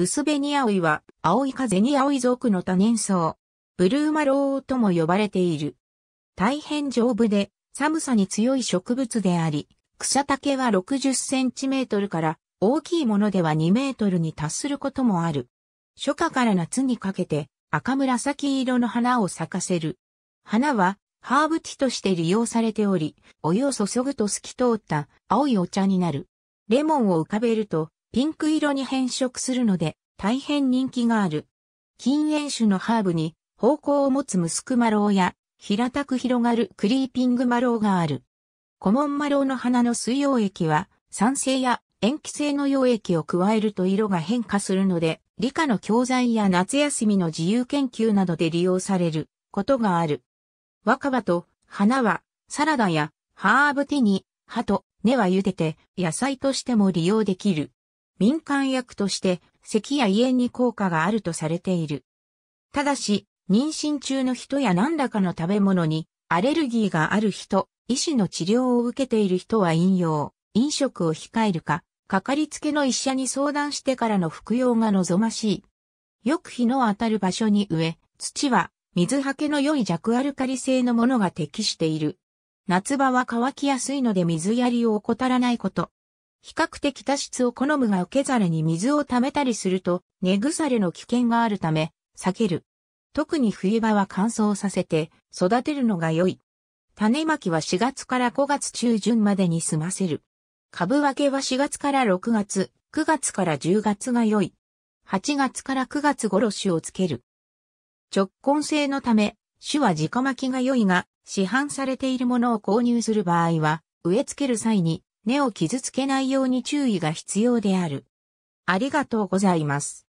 薄紅葵は、青い風に青い族の多年草。ブルーマロウとも呼ばれている。大変丈夫で、寒さに強い植物であり、草丈は60センチメートルから大きいものでは2メートルに達することもある。初夏から夏にかけて赤紫色の花を咲かせる。花はハーブティとして利用されており、お湯を注ぐと透き通った青いお茶になる。レモンを浮かべるとピンク色に変色するので大変人気がある。禁煙種のハーブに方向を持つムスクマロウや平たく広がるクリーピングマロウがある。コモンマロウの花の水溶液は酸性や塩基性の溶液を加えると色が変化するので理科の教材や夏休みの自由研究などで利用されることがある。若葉と花はサラダやハーブティに葉と根は茹でて野菜としても利用できる。民間薬として、咳や胃炎に効果があるとされている。ただし、妊娠中の人や何らかの食べ物にアレルギーがある人、医師の治療を受けている人は飲用、飲食を控えるか、かかりつけの医者に相談してからの服用が望ましい。よく日の当たる場所に植え、土は水はけの良い弱アルカリ性のものが適している。夏場は乾きやすいので水やりを怠らないこと。比較的多湿を好むが受け皿に水を溜めたりすると、根腐れの危険があるため、避ける。特に冬場は乾燥させて育てるのが良い。種まきは4月から5月中旬までに済ませる。株分けは4月から6月、9月から10月が良い。8月から9月頃種をつける。直根性のため、種は直巻きが良いが、市販されているものを購入する場合は、植え付ける際に根を傷つけないように注意が必要である。ありがとうございます。